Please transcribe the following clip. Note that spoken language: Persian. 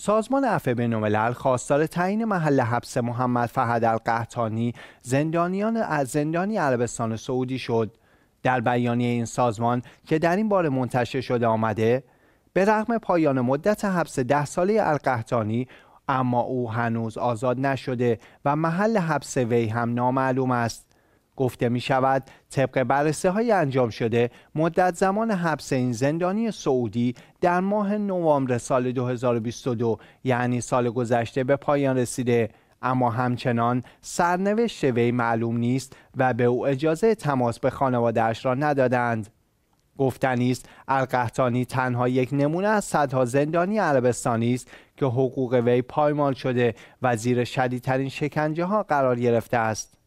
سازمان عفو بینالملل خواستار تعیین محل حبس محمد فهد القحطانی زندانیان از زندانی عربستان سعودی شد در بیانیه این سازمان که در این بار منتشر شده آمده به رغم پایان مدت حبس ده ساله القحطانی اما او هنوز آزاد نشده و محل حبس وی هم نامعلوم است گفته می شود طبق بررسه های انجام شده مدت زمان حبس این زندانی سعودی در ماه نوامبر سال 2022 یعنی سال گذشته به پایان رسیده اما همچنان سرنوشت وی معلوم نیست و به او اجازه تماس به خانوادهاش را ندادند گفتنی است القحطانی تنها یک نمونه از صدها زندانی عربستانی است که حقوق وی پایمال شده و زیر شدیدترین شکنجه ها قرار گرفته است